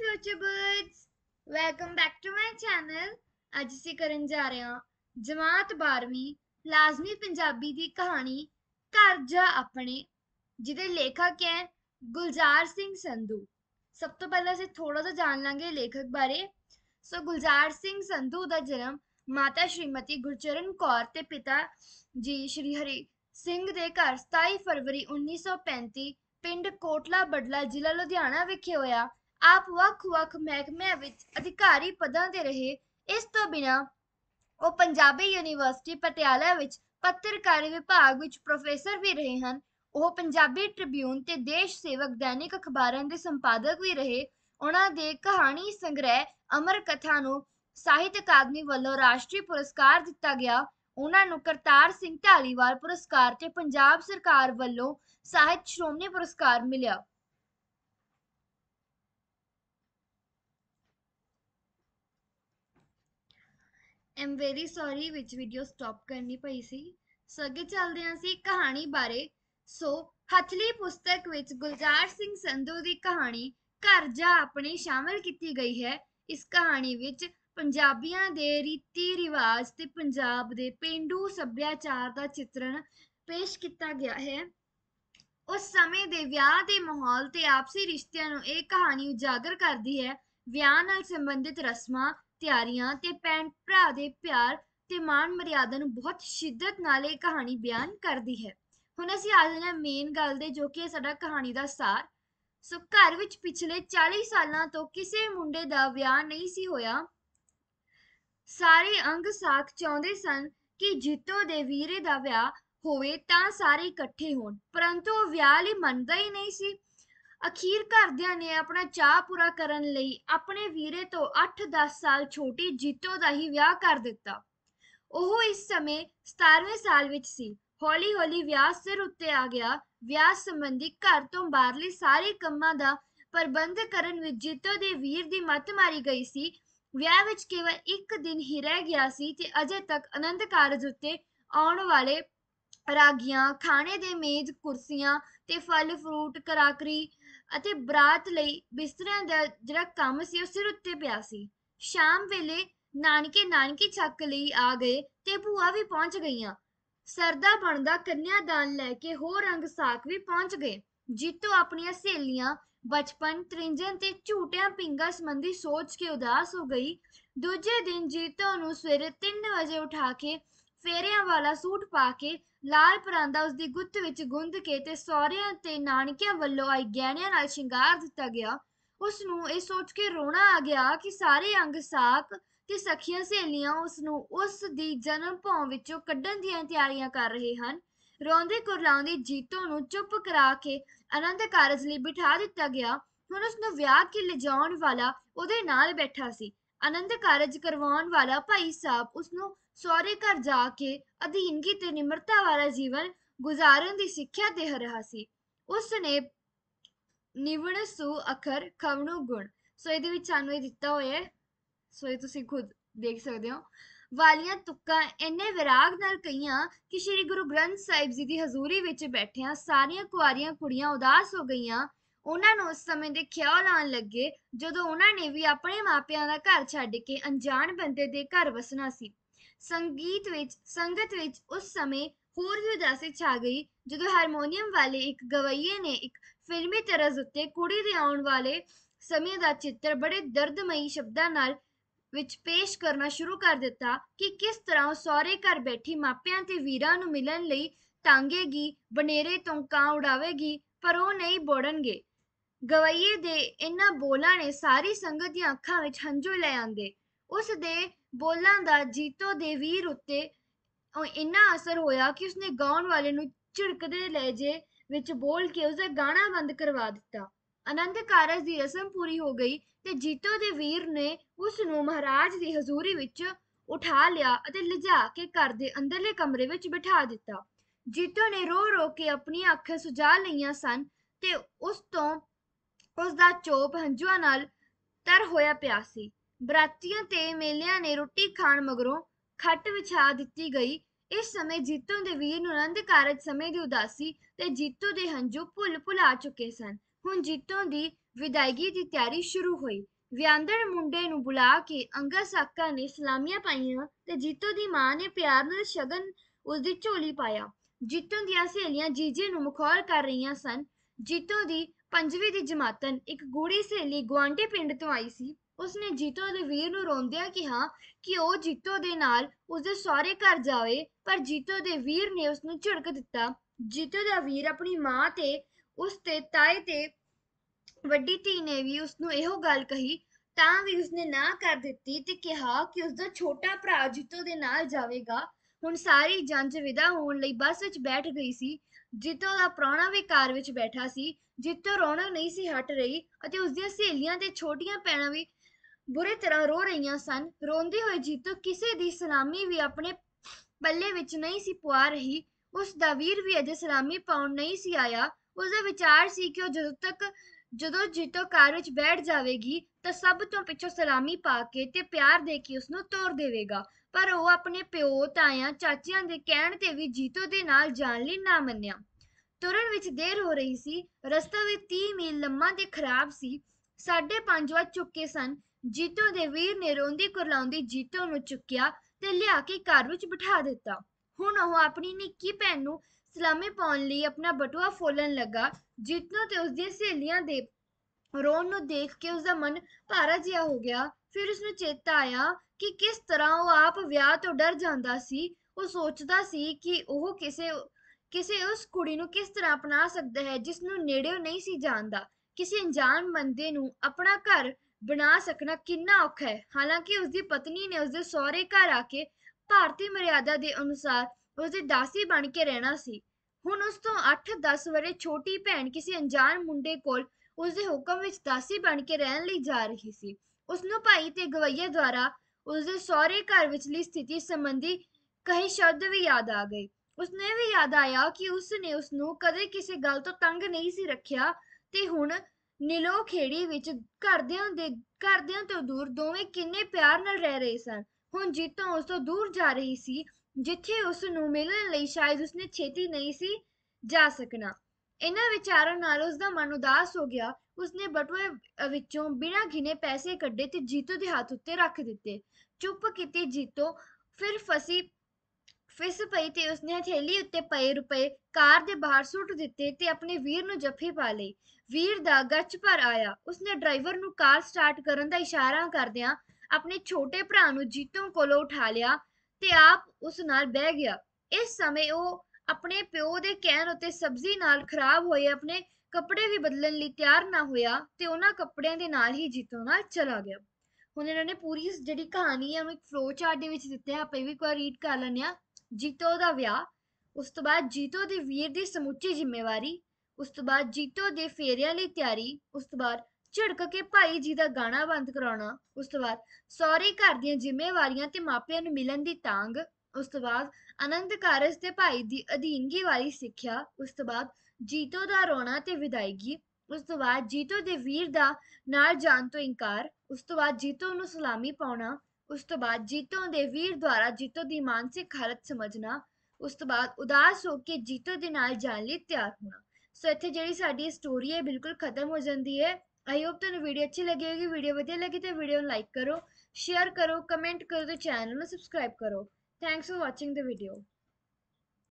Future birds welcome back to my channel ਅੱਜ ਅਸੀਂ ਕਰਨ ਜਾ ਰਹੇ ਹਾਂ ਜਮਾਤ 12ਵੀਂ ਲਾਜ਼ਮੀ ਪੰਜਾਬੀ ਦੀ ਕਹਾਣੀ ਘਰ ਜਾ ਆਪਣੇ ਜਿਹਦੇ ਲੇਖਕ ਹੈ ਗੁਲਜ਼ਾਰ ਸਿੰਘ ਸੰਧੂ ਸਭ ਤੋਂ ਪਹਿਲਾਂ ਅਸੀਂ ਥੋੜਾ ਜਿਹਾ ਜਾਣ ਲਾਂਗੇ ਲੇਖਕ ਬਾਰੇ ਸੋ ਗੁਲਜ਼ਾਰ ਸਿੰਘ ਸੰਧੂ ਦਾ ਜਨਮ ਮਾਤਾ ਸ਼੍ਰੀਮਤੀ ਗੁਰਚਰਨ ਕੌਰ ਤੇ ਪਿਤਾ ਜੀ ਸ਼੍ਰੀ ਹਰੀ ਸਿੰਘ ਦੇ ਘਰ 27 ਫਰਵਰੀ 1935 ਪਿੰਡ ਕੋਟਲਾ ਬਡਲਾ ਜ਼ਿਲ੍ਹਾ ਲੁਧਿਆਣਾ ਵਿਖੇ ਹੋਇਆ ਆਪ ਵੱਖ-ਵੱਖ ਮਹਿਕਮਿਆਂ ਵਿੱਚ ਅਧਿਕਾਰੀ ਪਦਾਂ ਤੇ ਰਹੇ। ਇਸ ਤੋਂ ਬਿਨਾਂ ਉਹ ਪੰਜਾਬੀ ਯੂਨੀਵਰਸਿਟੀ ਪਟਿਆਲਾ ਵਿੱਚ ਪੱਤਰਕਾਰੀ ਵਿਭਾਗ ਵਿੱਚ ਪ੍ਰੋਫੈਸਰ ਵੀ ਰਹੇ ਹਨ। ਉਹ ਪੰਜਾਬੀ ਟ੍ਰਿਬਿਊਨ ਤੇ ਦੇਸ਼ ਸੇਵਕ ਦੈਨਿਕ ਅਖ਼ਬਾਰਾਂ ਦੇ ਸੰਪਾਦਕ ਵੀ ਰਹੇ। ਉਹਨਾਂ ਦੇ ਕਹਾਣੀ ਸੰਗ੍ਰਹਿ ਅਮਰ ਕਥਾ ਨੂੰ ਸਾਹਿਤ ਅਕਾਦਮੀ ਵੱਲੋਂ ਰਾਸ਼ਟਰੀ ਪੁਰਸਕਾਰ ਦਿੱਤਾ ਗਿਆ। ਉਹਨਾਂ ਨੂੰ ਕਰਤਾਰ ਸਿੰਘ ਢਾਲੀਵਾਲ ਪੁਰਸਕਾਰ ਤੇ ਪੰਜਾਬ ਸਰਕਾਰ ਵੱਲੋਂ ਸਾਹਿਤ ਸ਼੍ਰੋਮਣੀ ਪੁਰਸਕਾਰ ਮਿਲਿਆ। ਐਮ ਵੈਰੀ ਸੌਰੀ ਵਿੱਚ ਵੀਡੀਓ ਸਟਾਪ ਕਰਨੀ ਪਈ ਸੀ ਸੋ ਅੱਗੇ ਚੱਲਦੇ ਹਾਂ ਸੀ ਕਹਾਣੀ ਬਾਰੇ ਸੋ ਹਥਲੀ ਪੁਸਤਕ ਵਿੱਚ ਗੁਲਜ਼ਾਰ ਸਿੰਘ ਸੰਧੂ ਦੀ ਕਹਾਣੀ ਘਰ ਜਾ ਆਪਣੇ ਸ਼ਾਮਲ ਕੀਤੀ ਗਈ ਹੈ ਇਸ ਕਹਾਣੀ ਵਿੱਚ ਪੰਜਾਬੀਆਂ ਦੇ ਰੀਤੀ ਰਿਵਾਜ ਤੇ ਪੰਜਾਬ ਦੇ ਪਿੰਡੂ ਸੱਭਿਆਚਾਰ ਦਾ ਚਿੱਤਰਣ ਪੇਸ਼ ਕੀਤਾ ਗਿਆ ਹੈ ਉਸ ਸਮੇਂ ਦੇ ਵਿਆਹ ਦੇ ਮਾਹੌਲ ਤੇ ਆਪਸੀ ਰਿਸ਼ਤਿਆਂ ਨੂੰ ਇਹ ਕਹਾਣੀ ਉਜਾਗਰ ਕਰਦੀ ਹੈ ਵਿਆਹ ਨਾਲ ਸੰਬੰਧਿਤ ਰਸਮਾਂ ਤਿਆਰੀਆਂ ਤੇ ਭੈਣ ਭਰਾ ਦੇ ਪਿਆਰ ਤੇ ਮਾਨ ਮਰਿਆਦਾ ਨੂੰ ਬਹੁਤ ਸ਼ਿੱਦਤ ਨਾਲ ਇਹ ਕਹਾਣੀ ਬਿਆਨ ਕਰਦੀ ਹੈ ਹੁਣ ਅਸੀਂ ਆ ਜਾਂਦੇ ਹਾਂ ਮੇਨ ਗੱਲ ਦੇ ਜੋ ਕਿ ਸਾਡਾ ਕਹਾਣੀ ਦਾ ਸਾਰ ਸੋ ਘਰ ਵਿੱਚ ਪਿਛਲੇ 40 ਸਾਲਾਂ ਤੋਂ ਕਿਸੇ ਮੁੰਡੇ ਦਾ ਵਿਆਹ ਨਹੀਂ ਸੀ ਹੋਇਆ ਸਾਰੇ ਅੰਗ ਸਾਖ ਚਾਹੁੰਦੇ ਸਨ ਕਿ ਜੀਤੋ ਦੇ ਵੀਰੇ ਦਾ ਵਿਆਹ ਹੋਵੇ ਤਾਂ ਸਾਰੇ ਇਕੱਠੇ ਹੋਣ ਪਰੰਤੂ ਉਹ ਵਿਆਹ ਲਈ ਮੰਨਦਾ ਹੀ ਨਹੀਂ ਸੀ ਅਖੀਰ ਕਰਦਿਆਂ ਨੇ ਆਪਣਾ ਚਾਹ ਪੂਰਾ ਕਰਨ ਲਈ ਆਪਣੇ ਵੀਰੇ ਤੋਂ 8-10 ਸਾਲ ਛੋਟੀ ਜੀਤੋ ਦਾ ਹੀ ਵਿਆਹ ਕਰ ਦਿੱਤਾ ਉਹ ਇਸ ਸਮੇਂ 17ਵੇਂ ਸਾਲ ਵਿੱਚ ਸੀ ਹੌਲੀ-ਹੌਲੀ ਵਿਆਹ ਸਿਰ ਉੱਤੇ ਆ ਗਿਆ ਵਿਆਹ ਸੰਬੰਧੀ ਘਰ ਤੋਂ ਬਾਹਰਲੇ ਸਾਰੇ ਕੰਮਾਂ ਦਾ ਪ੍ਰਬੰਧ ਕਰਨ ਵਿੱਚ ਜੀਤੋ ਦੇ ਵੀਰ ਦੀ ਮੱਤ ਮਾਰੀ ਗਈ ਸੀ ਵਿਆਹ ਵਿੱਚ ਕੇਵਲ ਇੱਕ ਦਿਨ ਹੀ ਰਹਿ ਗਿਆ ਸੀ ਤੇ ਅਜੇ ਤੱਕ ਅਨੰਦ ਕਾਰਜ ਉੱਤੇ ਆਉਣ ਵਾਲੇ ਰਾਗੀਆਂ ਖਾਣੇ ਦੇ ਮੇਜ਼ ਕੁਰਸੀਆਂ ਤੇ ਫਲ ਫਰੂਟ ਕਰਾਕਰੀ ਅਤੇ ਬਰਾਤ ਲਈ ਬਿਸਤਰਿਆਂ ਦਾ ਜਿਹੜਾ ਕੰਮ ਸੀ ਉਹ ਸਿਰ ਉੱਤੇ ਪਿਆ ਸੀ ਸ਼ਾਮ ਵੇਲੇ ਨਾਨਕੇ ਨਾਨਕੀ ਚੱਕ ਲਈ ਆ ਗਏ ਤੇ ਭੂਆ ਵੀ ਪਹੁੰਚ ਗਈਆਂ ਸਰਦਾ ਬਣਦਾ ਕੰਨਿਆਦਾਨ ਲੈ ਕੇ ਹੋ ਰੰਗ ਸਾਖ ਵੀ ਪਹੁੰਚ ਗਏ ਜੀਤੋ ਆਪਣੀਆਂ ਸਹੇਲੀਆਂ ਬਚਪਨ ਤ੍ਰਿੰਜਨ ਤੇ ਝੂਟਿਆਂ ਪਿੰਗਾ ਸੰਬੰਧੀ ਸੋਚ ਕੇ ਉਦਾਸ ਹੋ ਗਈ ਦੂਜੇ ਦਿਨ ਜੀਤੋ ਨੂੰ ਸਵੇਰੇ 3 ਵਜੇ ਉਠਾ ਕੇ ਫੇਰਿਆਂ ਵਾਲਾ ਸੂਟ ਪਾ ਕੇ ਲਾਲ ਪਰਾਂਦਾ ਉਸ ਦੀ ਗੁੱਤ ਵਿੱਚ ਗੁੰਦ ਕੇ ਤੇ ਸਹੁਰਿਆਂ ਤੇ ਨਾਨਕਿਆਂ ਵੱਲੋਂ ਆਈ ਗਹਿਣਿਆਂ ਨਾਲ ਸ਼ਿੰਗਾਰ ਦਿੱਤਾ ਗਿਆ ਉਸ ਨੂੰ ਇਹ ਸੋਚ ਕੇ ਰੋਣਾ ਆ ਗਿਆ ਕਿ ਸਾਰੇ ਅੰਗ ਸਾਖ ਤੇ ਸਖੀਆਂ ਸਹੇਲੀਆਂ ਉਸ ਨੂੰ ਉਸ ਦੀ ਜਨਮ ਭੌਂ ਵਿੱਚੋਂ ਕੱਢਣ ਦੀਆਂ ਤਿਆਰੀਆਂ ਕਰ ਰਹੇ ਹਨ ਰੋਂਦੇ ਕੁਰਲਾਉਂਦੇ ਜੀਤੋ ਨੂੰ ਚੁੱਪ ਕਰਾ ਕੇ ਆਨੰਦ ਕਾਰਜ ਲਈ ਬਿਠਾ ਦਿੱਤਾ ਗਿਆ ਹੁਣ ਉਸ ਨੂੰ ਵਿਆਹ ਕੇ ਲਿਜਾਉਣ ਵਾਲਾ ਉਹਦੇ ਨਾਲ ਬੈਠਾ ਸੀ ਆਨੰਦ ਕਾਰਜ ਕਰਵਾਉਣ ਵਾਲਾ ਭਾਈ ਸਾਹਿਬ ਉਸ ਨੂੰ ਸਹੁਰੇ ਘਰ ਜਾ ਕੇ ਅਧੀਨਗੀ ਤੇ ਨਿਮਰਤਾ ਵਾਲਾ ਜੀਵਨ ਗੁਜ਼ਾਰਨ ਦੀ ਸਿੱਖਿਆ ਦੇ ਰਿਹਾ ਸੀ ਉਸ ਨੇ ਨਿਵਣ ਸੂ ਅਖਰ ਖਵਣੂ ਗੁਣ ਸੋ ਇਹਦੇ ਵਿੱਚ ਸਾਨੂੰ ਇਹ ਦਿੱਤਾ ਹੋਇਆ ਹੈ ਸੋ ਇਹ ਤੁਸੀਂ ਖੁਦ ਦੇਖ ਸਕਦੇ ਹੋ ਵਾਲੀਆਂ ਤੁੱਕਾਂ ਇੰਨੇ ਵਿਰਾਗ ਨਾਲ ਕਈਆਂ ਕਿ ਸ੍ਰੀ ਗੁਰੂ ਗ੍ਰੰਥ ਸਾਹਿਬ ਜੀ ਦੀ ਹਜ਼ੂਰੀ ਵਿੱਚ ਬੈਠਿਆਂ ਸਾਰੀਆਂ ਕੁਆਰੀਆਂ ਕੁੜੀਆਂ ਉਦਾਸ ਹੋ ਗਈਆਂ ਉਹਨਾਂ ਨੂੰ ਉਸ ਸਮੇਂ ਦੇ ਖਿਆਲ ਆਉਣ ਲੱਗੇ ਜਦੋਂ ਉਹਨਾਂ ਨੇ ਵੀ ਆਪਣੇ ਮਾਪਿਆਂ ਦਾ ਘਰ ਛੱਡ ਕੇ ਅਣਜਾਣ ਬੰਦੇ ਦੇ ਘਰ ਵਸਣਾ ਸੀ ਸੰਗੀਤ ਵਿੱਚ ਸੰਗਤ ਵਿੱਚ ਉਸ ਸਮੇਂ ਹੋਰ ਵੀ ਉਦਾਸੀ ਛਾ ਗਈ ਜਦੋਂ ਹਾਰਮੋਨੀਅਮ ਵਾਲੇ ਇੱਕ ਗਵਈਏ ਨੇ ਇੱਕ ਫਿਲਮੀ ਤਰਜ਼ ਉੱਤੇ ਕੁੜੀ ਦੇ ਆਉਣ ਵਾਲੇ ਸਮੇਂ ਦਾ ਚਿੱਤਰ ਬੜੇ ਦਰਦਮਈ ਸ਼ਬਦਾਂ ਨਾਲ ਵਿੱਚ ਪੇਸ਼ ਕਰਨਾ ਸ਼ੁਰੂ ਕਰ ਦਿੱਤਾ ਕਿ ਕਿਸ ਤਰ੍ਹਾਂ ਉਹ ਸਹੁਰੇ ਘਰ ਬੈਠੀ ਮਾਪਿਆਂ ਤੇ ਵੀਰਾਂ ਨੂੰ ਮਿਲਣ ਲਈ ਟਾਂਗੇਗੀ ਬਨੇਰੇ ਤੋਂ ਕਾਂ ਉਡਾਵੇਗੀ ਪਰ ਉਹ ਨਹੀਂ ਬੋੜਨਗੇ ਗਵਈਏ ਦੇ ਇਹਨਾਂ ਬੋਲਾਂ ਨੇ ਸਾਰੀ ਸੰਗਤ ਦੀਆਂ ਅੱਖਾਂ ਵਿੱਚ ਹੰਝੂ ਲੈ ਆਂਦੇ ਉਸ ਦੇ ਬੋਲਾਂ ਦਾ ਜੀਤੋ ਦੇ ਵੀਰ ਉੱਤੇ ਇੰਨਾ ਅਸਰ ਹੋਇਆ ਕਿ ਉਸਨੇ ਗਾਉਣ ਵਾਲੇ ਨੂੰ ਝਿੜਕਦੇ ਲਹਿਜੇ ਵਿੱਚ ਬੋਲ ਕੇ ਦਾ ਗਾਣਾ ਬੰਦ ਕਰਵਾ ਦਿੱਤਾ ਅਨੰਦ ਕਾਰਜ ਦੀ ਰਸਮ ਪੂਰੀ ਹੋ ਗਈ ਤੇ ਜੀਤੋ ਦੇ ਵੀਰ ਨੇ ਉਸ ਨੂੰ ਮਹਾਰਾਜ ਦੀ ਹਜ਼ੂਰੀ ਵਿੱਚ ਉਠਾ ਲਿਆ ਅਤੇ ਲਿਜਾ ਕੇ ਘਰ ਦੇ ਅੰਦਰਲੇ ਕਮਰੇ ਵਿੱਚ ਬਿਠਾ ਦਿੱਤਾ ਜੀਤੋ ਨੇ ਰੋ ਰੋ ਕੇ ਆਪਣੀਆਂ ਅੱਖਾਂ ਸੁਜਾ ਲਈਆਂ ਸਨ ਤੇ ਉਸ ਤੋਂ ਉਸ ਦਾ ਚੋਪ ਹੰਝੂਆਂ ਨਾਲ ਤਰ ਹੋਇਆ ਪਿਆ ਸੀ ਬਰਾਤੀਆਂ ਤੇ ਮੇਲਿਆਂ ਨੇ ਰੋਟੀ ਖਾਣ ਮਗਰੋਂ ਖੱਟ ਵਿਛਾ ਦਿੱਤੀ ਗਈ ਇਸ ਸਮੇਂ ਜੀਤੋ ਦੇ ਵੀਰ ਨੂੰ ਅਨੰਦ ਕਾਰਜ ਸਮੇਂ ਦੀ ਉਦਾਸੀ ਤੇ ਜੀਤੋ ਦੇ ਹੰਝੂ ਭੁੱਲ ਭੁਲਾ ਚੁੱਕੇ ਸਨ ਹੁਣ ਜੀਤੋ ਦੀ ਵਿਦਾਇਗੀ ਦੀ ਤਿਆਰੀ ਸ਼ੁਰੂ ਹੋਈ ਵਿਆਂਦਰ ਮੁੰਡੇ ਨੂੰ ਬੁਲਾ ਕੇ ਅੰਗਾ ਸਾਕਾ ਨੇ ਸਲਾਮੀਆਂ ਪਾਈਆਂ ਤੇ ਜੀਤੋ ਦੀ ਮਾਂ ਨੇ ਪਿਆਰ ਨਾਲ ਸ਼ਗਨ ਉਸ ਦੀ ਝੋਲੀ ਪਾਇਆ ਜੀਤੋ ਦੀਆਂ ਸਹੇਲੀਆਂ ਜੀਜੇ ਨੂੰ ਮੁਖੌਲ ਕਰ ਰਹੀਆਂ ਸਨ ਜੀਤੋ ਦੀ ਪੰਜਵੀਂ ਦੀ ਜਮਾਤਨ ਇੱਕ ਗੂੜੀ ਸਹੇਲੀ ਗੁਆਂਢੀ ਪਿੰਡ ਤੋਂ ਆਈ ਸੀ ਉਸਨੇ ਜੀਤੋ ਦੇ ਵੀਰ ਨੂੰ ਰੋਂਦਿਆਂ ਕਿਹਾ ਕਿ ਉਹ ਜੀਤੋ ਦੇ ਨਾਲ ਉਸਦੇ ਸਹੁਰੇ ਘਰ ਜਾਵੇ ਪਰ ਜੀਤੋ ਦੇ ਵੀਰ ਨੇ ਉਸ ਨੂੰ ਝਿੜਕ ਦਿੱਤਾ ਜੀਤੋ ਦਾ ਵੀਰ ਆਪਣੀ ਮਾਂ ਤੇ ਉਸ ਤੇ ਤਾਏ ਤੇ ਵੱਡੀ ਧੀ ਨੇ ਵੀ ਉਸ ਨੂੰ ਇਹੋ ਗੱਲ ਕਹੀ ਤਾਂ ਵੀ ਉਸਨੇ ਨਾ ਕਰ ਦਿੱਤੀ ਤੇ ਕਿਹਾ ਕਿ ਉਸਦਾ ਛੋਟਾ ਭਰਾ ਜੀਤੋ ਦੇ ਨਾਲ ਜਾਵੇਗਾ ਹੁਣ ਸਾਰੀ ਜੰਜ ਵਿਦਾ ਹੋਣ ਲਈ ਬੱਸ ਵਿੱਚ ਬੈਠ ਗਈ ਸੀ ਜੀਤੋ ਦਾ ਪ੍ਰਾਣਾ ਵੀ ਕਾਰ ਵਿੱਚ ਬੈਠਾ ਸੀ। ਜਿੱਤੋ ਰੋਣਾ ਨਹੀਂ ਸੀ ਹਟ ਰਹੀ ਅਤੇ ਉਸ ਦੀਆਂ ਸਹੇਲੀਆਂ ਤੇ ਛੋਟੀਆਂ ਪੈਣਾ ਵੀ ਬੁਰੀ ਤਰ੍ਹਾਂ ਰੋ ਰਹੀਆਂ ਸਨ। ਰੋਂਦੀ ਹੋਈ ਜਿੱਤੋ ਕਿਸੇ ਦੀ ਸਲਾਮੀ ਵੀ ਆਪਣੇ ਪੱਲੇ ਵਿੱਚ ਨਹੀਂ ਸੀ ਪੁਆ ਰਹੀ। ਉਸ ਦਾ ਵੀਰ ਵੀ ਅਜੇ ਸਲਾਮੀ ਪਾਉਣ ਨਹੀਂ ਸੀ ਆਇਆ। ਉਸ ਦਾ ਵਿਚਾਰ ਸੀ ਕਿ ਉਹ ਜਦੋਂ ਤੱਕ ਜਦੋਂ ਜਿੱਤੋ ਕਾਰ ਵਿੱਚ ਬੈਠ ਜਾਵੇਗੀ ਤਾਂ ਸਭ ਤੋਂ ਪਿੱਛੋਂ ਸਲਾਮੀ ਪਾ ਕੇ ਤੇ ਪਿਆਰ ਦੇ ਕੇ ਉਸ ਨੂੰ ਤੋਰ ਦੇਵੇਗਾ। ਪਰ ਉਹ ਆਪਣੇ ਪਿਓ ਤਾਇਆ ਚਾਚਿਆਂ ਦੇ ਕਹਿਣ ਤੇ ਵੀ ਜੀਤੋ ਦੇ ਨਾਲ ਜਾਣ ਲਈ ਨਾ ਮੰਨਿਆ ਤੁਰਨ ਵਿੱਚ ਦੇਰ ਹੋ ਰਹੀ ਸੀ ਰਸਤਾ ਵੀ 30 ਮੀਲ ਲੰਮਾ ਤੇ ਖਰਾਬ ਸੀ 5:30 ਵਜ ਚੁੱਕੇ ਸਨ ਜੀਤੋ ਦੇ ਵੀਰ ਨੇ ਰੋਂਦੀ ਕੁਰਲਾਉਂਦੀ ਜੀਤੋ ਨੂੰ ਚੁੱਕਿਆ ਤੇ ਲਿਆ ਕੇ ਘਰ ਵਿੱਚ ਬਿਠਾ ਦਿੱਤਾ ਹੁਣ ਉਹ ਆਪਣੀ ਨਿੱਕੀ ਭੈਣ ਨੂੰ ਸਲਾਮੇ ਪਾਉਣ ਲਈ ਆਪਣਾ ਬਟੂਆ ਫੋਲਣ ਲੱਗਾ ਜੀਤੋ ਤੇ ਉਸ ਦੀਆਂ ਸਹੇਲੀਆਂ ਦੇ ਰੋਣ ਨੂੰ ਦੇਖ ਕੇ ਉਸ ਦਾ ਮਨ ਭਾਰਾ ਜਿਹਾ ਹੋ ਗਿਆ ਫਿਰ ਉਸ ਨੂੰ ਚੇਤਾ ਆਇਆ ਕਿ ਕਿਸ ਤਰ੍ਹਾਂ ਉਹ ਆਪ ਵਿਆਹ ਤੋਂ ਡਰ ਜਾਂਦਾ ਸੀ ਉਹ ਸੋਚਦਾ ਸੀ ਕਿ ਉਹ ਕਿਸੇ ਕਿਸੇ ਉਸ ਕੁੜੀ ਨੂੰ ਕਿਸ ਤਰ੍ਹਾਂ ਅਪਣਾ ਸਕਦਾ ਹੈ ਜਿਸ ਨੂੰ ਨੇੜਿਓਂ ਨਹੀਂ ਸੀ ਜਾਣਦਾ ਕਿਸੇ ਅਣਜਾਣ ਬੰਦੇ ਨੂੰ ਆਪਣਾ ਘਰ ਬਣਾ ਸਕਣਾ ਕਿੰਨਾ ਔਖਾ ਹੈ ਹਾਲਾਂਕਿ ਉਸ ਦੀ ਪਤਨੀ ਨੇ ਉਸ ਦੇ ਸਹੁਰੇ ਘਰ ਆ ਕੇ ਭਾਰਤੀ ਮਰਿਆਦਾ ਦੇ ਅਨੁਸਾਰ ਉਸ ਦੀ ਦਾਸੀ ਬਣ ਕੇ ਰਹਿਣਾ ਸੀ ਹੁਣ ਉਸ ਤੋਂ 8-10 ਵਰੇ ਛੋਟੀ ਭੈਣ ਕਿਸੇ ਅਣਜਾਣ ਮੁੰਡੇ ਕੋਲ ਉਸ ਦੇ ਹੁਕਮ ਵਿੱਚ ਦਾਸੀ ਬਣ ਕੇ ਰਹਿਣ ਲਈ ਜਾ ਰਹੀ ਸੀ ਉਸ ਨੂੰ ਭਾਈ ਤੇ ਗਵਈਏ ਦੁਆਰਾ ਉਸ ਦੇ ਸਹੁਰੇ ਘਰ ਵਿਚਲੀ ਸਥਿਤੀ ਸੰਬੰਧੀ ਕਈ ਸ਼ਬਦ ਵੀ ਯਾਦ ਆ ਗਏ ਉਸਨੇ ਵੀ ਯਾਦ ਆਇਆ ਕਿ ਉਸਨੇ ਉਸ ਨੂੰ ਕਦੇ ਕਿਸੇ ਗੱਲ ਤੋਂ ਤੰਗ ਨਹੀਂ ਸੀ ਰੱਖਿਆ ਤੇ ਹੁਣ ਨਿਲੋ ਖੇੜੀ ਵਿੱਚ ਘਰਦਿਆਂ ਦੇ ਘਰਦਿਆਂ ਤੋਂ ਦੂਰ ਦੋਵੇਂ ਕਿੰਨੇ ਪਿਆਰ ਨਾਲ ਰਹਿ ਰਹੇ ਸਨ ਹੁਣ ਜਿੱਤੋਂ ਉਸ ਤੋਂ ਦੂਰ ਜਾ ਰਹੀ ਸੀ ਜਿੱਥੇ ਉਸ ਨੂੰ ਮਿਲਣ ਲਈ ਸ਼ਾਇਦ ਉਸਨੇ ਛੇਤੀ ਨਹੀਂ ਸੀ ਜਾ ਸਕਣਾ ਇਹਨਾਂ ਵਿਚਾਰਾਂ ਨਾਲ ਉਸ ਦਾ ਮਨ ਉਦਾਸ ਹੋ ਗਿਆ ਉਸ ਨੇ ਬਟੂਏ ਵਿੱਚੋਂ ਬਿਨਾਂ ਘਿਨੇ ਪੈਸੇ ਕੱਢੇ ਤੇ ਜੀਤੋ ਦੇ ਹੱਥ ਉੱਤੇ ਰੱਖ ਦਿੱਤੇ ਚੁੱਪ ਕੀਤੀ ਜੀਤੋ ਫਿਰ ਫਸੀ ਫਿਸ ਪਈ ਤੇ ਉਸਨੇ ਥੈਲੀ ਉੱਤੇ ਪਏ ਰੁਪਏ ਕਾਰ ਦੇ ਬਾਹਰ ਸੁੱਟ ਦਿੱਤੇ ਤੇ ਆਪਣੇ ਵੀਰ ਨੂੰ ਜੱਫੀ ਪਾ ਲਈ ਵੀਰ ਦਾ ਗੱਚ ਪਰ ਆਇਆ ਉਸਨੇ ਡਰਾਈਵਰ ਨੂੰ ਕਾਰ ਸਟਾਰਟ ਕਰਨ ਦਾ ਇਸ਼ਾਰਾ ਕਰਦਿਆਂ ਆਪਣੇ ਛੋਟੇ ਭਰਾ ਨੂੰ ਜੀਤੋ ਕੋਲੋਂ ਉਠਾ ਲਿਆ ਤੇ ਆਪ ਉਸ ਨਾਲ ਬਹਿ ਗਿਆ ਇਸ ਸਮੇਂ ਉਹ ਆਪਣੇ ਪਿਓ ਦੇ ਕਹਿਣ ਉੱਤੇ ਸਬਜ਼ੀ ਨਾਲ ਖਰਾਬ ਹੋਏ ਆਪਣੇ ਕੱਪੜੇ ਵੀ ਬਦਲਣ ਲਈ ਤਿਆਰ ਨਾ ਹੋਇਆ ਤੇ ਉਹਨਾਂ ਕੱਪੜਿਆਂ ਦੇ ਨਾਲ ਹੀ ਜੀਤੋ ਨਾਲ ਚਲਾ ਗਿਆ ਹੁਣ ਇਹਨਾਂ ਨੇ ਪੂਰੀ ਜਿਹੜੀ ਕਹਾਣੀ ਹੈ ਉਹਨੂੰ ਇੱਕ ਫਲੋ ਚਾਰਟ ਦੇ ਵਿੱਚ ਦਿੱਤੇ ਆ ਆਪਾਂ ਵੀ ਇੱਕ ਵਾਰ ਰੀਡ ਕਰ ਲੈਂਦੇ ਆ ਜੀਤੋ ਦਾ ਵਿਆਹ ਉਸ ਤੋਂ ਬਾਅਦ ਜੀਤੋ ਦੇ ਵੀਰ ਦੀ ਸਮੁੱਚੀ ਜ਼ਿੰਮੇਵਾਰੀ ਉਸ ਤੋਂ ਬਾਅਦ ਜੀਤੋ ਦੇ ਫੇਰਿਆਂ ਲਈ ਤਿਆਰੀ ਉਸ ਤੋਂ ਬਾਅਦ ਝੜਕ ਕੇ ਭਾਈ ਜੀ ਦਾ ਗਾਣਾ ਬੰਦ ਕਰਾਉਣਾ ਉਸ ਤੋਂ ਬਾਅਦ ਸਾਰੇ ਘਰ ਦੀਆਂ ਜ਼ਿੰਮੇਵਾਰੀਆਂ ਤੇ ਮਾਪਿਆਂ ਨੂੰ ਮਿਲਣ ਦੀ ਤਾਂਗ ਉਸ ਤੋਂ ਬਾਅਦ ਅਨੰਦ ਕਾਰਜ ਤੇ ਭਾਈ ਦੀ ਅਧੀਨਗੀ ਵਾਲੀ ਸਿੱਖਿਆ ਉਸ ਤੋਂ ਬਾਅਦ ਜੀਤੋ ਦਾ ਰੋਣਾ ਤੇ ਵਿਦਾਇਗੀ ਉਸ ਤੋਂ ਬਾਅਦ ਜੀਤੋ ਦੇ ਵੀਰ ਦਾ ਨਾਲ ਜਾਣ ਤੋਂ ਇਨਕਾਰ ਉਸ ਤੋਂ ਬਾਅਦ ਜੀਤੋ ਨੂੰ ਸਲਾਮੀ ਪਾਉਣਾ ਉਸ ਤੋਂ ਬਾਅਦ ਜੀਤੋ ਦੇ ਵੀਰ ਦੁਆਰਾ ਜੀਤੋ ਦੀ ਮਾਨਸਿਕ ਹਾਲਤ ਸਮਝਣਾ ਉਸ ਤੋਂ ਬਾਅਦ ਉਦਾਸ ਹੋ ਕੇ ਜੀਤੋ ਦੇ ਨਾਲ ਜਾਣ ਲਈ ਤਿਆਰ ਹੋਣਾ ਸੋ ਇੱਥੇ ਜਿਹੜੀ ਸਾਡੀ ਸਟੋਰੀ ਹੈ ਬਿਲਕੁਲ ਖਤਮ ਹੋ ਜਾਂਦੀ ਹੈ ਆਈ ਹੋਪ ਤੁਹਾਨੂੰ ਵੀਡੀਓ ਅੱਛੀ ਲੱਗੀ ਹੋਵੇਗੀ ਵੀਡੀਓ ਵਧੀਆ ਲੱਗੀ ਤੇ ਵੀਡੀਓ ਨੂੰ ਲਾਈਕ ਕਰੋ ਸ਼ੇਅਰ ਕਰੋ ਕਮੈਂਟ ਕਰੋ ਤੇ ਚੈਨਲ ਨੂੰ ਸਬਸਕ੍ਰਾਈਬ ਕਰੋ thanks for watching the video